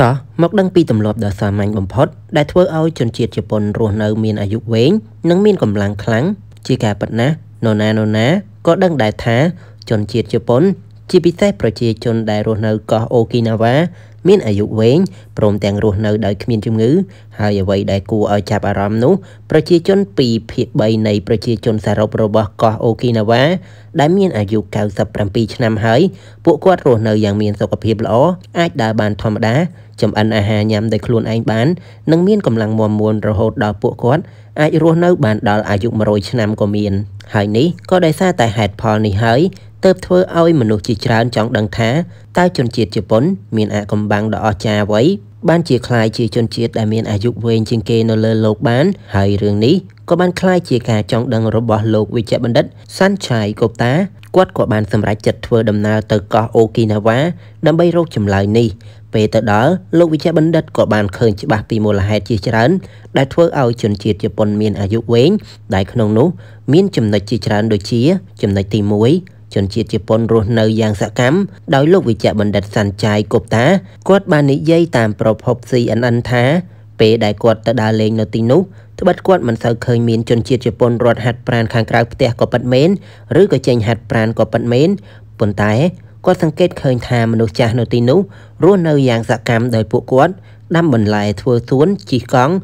តោះមកដឹងពីទម្លាប់ដ៏សាមញ្ញបំផុត ដែលធ្វើឲ្យជនជាតិជប៉ុនរស់នៅមានអាយុវែងនិងមានកម្លាំងខ្លាំងជាការពិតណាស់នរណានរណាក៏ដឹងដែរថាជនជាតិជប៉ុន ជាពិសេសប្រជាជនដែលរស់នៅកោះអូគីណាវ៉ាមានអាយុវែងព្រមទាំងរស់នៅដោយគ្មានជំងឺ ហើយអ្វីដែលគួរឲ្យចាប់អារម្មណ៍នោះប្រជាជន2ភាគ3នៃប្រជាជនសរុបរបស់កោះអូគីណាវ៉ាដែលមានអាយុ97ឆ្នាំហើយពួកគាត់រស់នៅយ៉ាងមានសុខភាពល្អអាចដើរបានធម្មតាចម្អិនអាហារញ៉ាំដោយខ្លួនឯងបាននិងមានកម្លាំងមាំមួនរហូតដល់ពួកគាត់អាចរស់នៅបានដល់អាយុ100ឆ្នាំក៏មានហើយនេះក៏ដោយសារតែហេតុផលនេះហើយទើបធ្វើឲ្យមនុស្សជាច្រើនចង់ដឹងថាតើជនជាតិជប៉ុនមានអាកំបាំងដ៏អស្ចារ្យអ្វីបានជាคล้ายជាជនជាតិដែលមានអាយុវែងជាងគេនៅលើโลกបានហើយរឿងនេះក៏បានคล้ายជាការចង់ដឹងរបស់លោកវិជ្ជបណ្ឌិត Sanchai Gupta គាត់ក៏បានសម្រេចចិត្តធ្វើដំណើរទៅកោះអូគីណាវ៉ាដើម្បីរកចម្លើយនេះពេលទៅដល់លោកវិជ្ជបណ្ឌិតក៏បានឃើញច្បាស់ពីមូលហេតុជាច្រើនដែលធ្វើឲ្យជនជាតិជប៉ុនមានអាយុវែងដែលក្នុងនោះ មានចំណុចជាច្រើន ដូចជា ចំណុចទី1ជនជាតិជប៉ុនរស់នៅយ៉ាងសកម្មដោយលោកវិជ្ជបណ្ឌិតសាន់ចាយកូបតា គាត់បាននិយាយតាមប្រភព CNN ថាពេលដែលគាត់ទៅដើរលេងនៅទីនោះត្បិតគាត់មិនសូវឃើញមានជនជាតិជប៉ុនរត់ហាត់ប្រាណខាងក្រៅផ្ទះក៏ប៉ិតមែនឬក៏ចេញហាត់ប្រាណក៏ប៉ិតមែនប៉ុន្តែគាត់សង្កេតឃើញថាមនុស្សចាស់នៅទីនោះរស់នៅយ៉ាងសកម្មដោយពួកគាត់ដាំបន្លែធ្វើសួនជិះកង់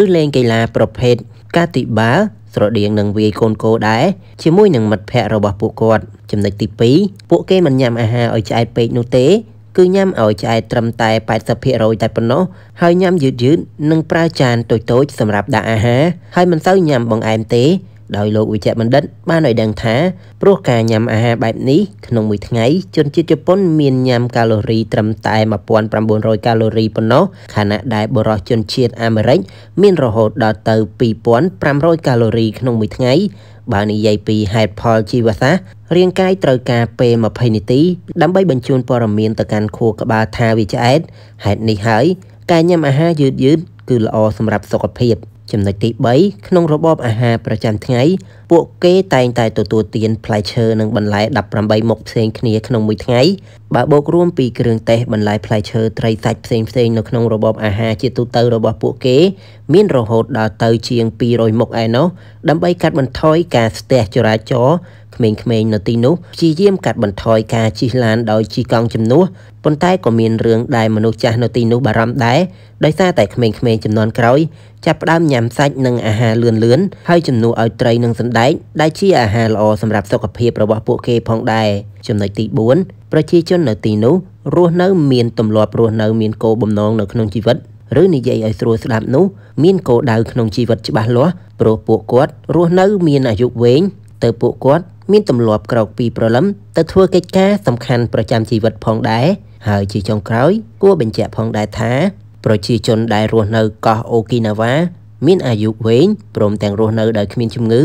ឬលេងកីឡា ប្រភេទកាតិបាស្រដៀងនឹងវាយកូនគោដែរជាមួយនឹងមិត្តភ័ក្តិរបស់ពួកគាត់ចំណុចទី2ពួកគេមិនញ៉ាំអាហារឲ្យឆ្អែតពេកនោះទេគឺញ៉ាំឲ្យឆ្អែតត្រឹមតែ80%តែប៉ុណ្ណោះហើយញ៉ាំយឺតៗនិងប្រើចានតូចៗសម្រាប់ដាក់អាហារហើយមិនសូវញ៉ាំបង្អែមទេដោយលោកវិជ្ជបណ្ឌិតបានឲ្យដឹងថាព្រោះការញ៉ាំអាហារបែបនេះក្នុងមួយថ្ងៃ ជនជាតិជប៉ុនមានញ៉ាំកាឡូរីត្រឹមតែ1900កាឡូរីប៉ុណ្ណោះខណៈដែលបុរសជនជាតិអាមេរិកមានរហូតដល់ទៅ2500កាឡូរីក្នុងមួយថ្ងៃបើនិយាយពីហេតុផលជីវសាស្ត្ររាងកាយត្រូវការពេល20នាទីដើម្បីបញ្ជូនព័ត៌មានទៅកាន់ខួរក្បាលថាវាឆ្អែតហេតុនេះហើយ ការញ៉ាំអាហារយឺតៗគឺល្អសម្រាប់សុខភាពចំណុចទី3ក្នុងរបបអាហារប្រចាំថ្ងៃពួកគេតែងតែទទួលទានផ្លែឈើនិងបន្លែ18មុខផ្សេងគ្នាក្នុងមួយថ្ងៃបើបូករួមពីគ្រឿងទេសបន្លែផ្លែឈើត្រីសាច់ផ្សេងផ្សេងនៅក្នុងរបបអាហារជាទូទៅរបស់ពួកគេ មានរហូតដល់ទៅជាង200មុខឯណោះដើម្បីកាត់បន្ថយការស្ទះចរាចរណ៍ក្មេងៗនៅទីនោះព្យាយាមកាត់បន្ថយការជិះឡានដោយជិះកង់ជំនួសប៉ុន្តែក៏មានរឿងដែលមនុស្សចាស់នៅទីនោះបារម្ភដែរដោយសារតែក្មេងៗចំនួនក្រោយចាប់ផ្ដើមញ៉ាំសាច់និងអាហារលឿនលឿនហើយជំនួសឲ្យត្រីនិងសណ្ដែកដែលជាអាហារល្អសម្រាប់សុខភាពរបស់ពួកគេ ផងដែរចំណុចទី4ប្រជាជននៅទីនោះរស់នៅ មានទម្លាប់រស់នៅ មានគោលបំណងនៅក្នុងជីវិតឬនិយាយឲ្យស្រួលស្ដាប់នោះមានគោលដៅក្នុងជីវិតច្បាស់លាស់ព្រោះពួកគាត់រស់នៅ មានអាយុវែងទៅពួកគាត់មានទម្លាប់ក្រោកពីព្រលឹមទៅធ្វើកិច្ចការសំខាន់ប្រចាំជីវិតផងដែរហើយជាចុងក្រោយ គួរបញ្ជាក់ផងដែរថា ប្រជាជនដែលរស់នៅកោះអូគីណាវ៉ាមានអាយុវែងព្រមទាំងរស់នៅដោយគ្មានជំងឺ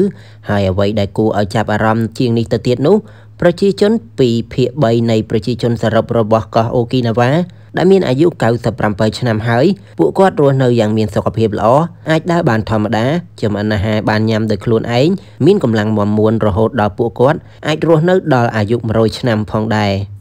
ហើយអ្វីដែលគួរឲ្យចាប់អារម្មណ៍ជាងនេះទៅទៀតនោះប្រជាជនពីភាគ3នៃប្រជាជនសរុបរបស់កោះអូគីណាវ៉ាដែលមានអាយុ97ឆ្នាំហើយពួកគាត់រស់នៅយ៉ាងមានសុខភាពល្អអាចដើរបានធម្មតាចំណអាហារបានញ៉ាំដោយខ្លួនឯងមានកម្លាំងមាំមួនរហូតដល់ពួកគាត់អាចរស់នៅដល់អាយុ100ឆ្នាំផងដែរ។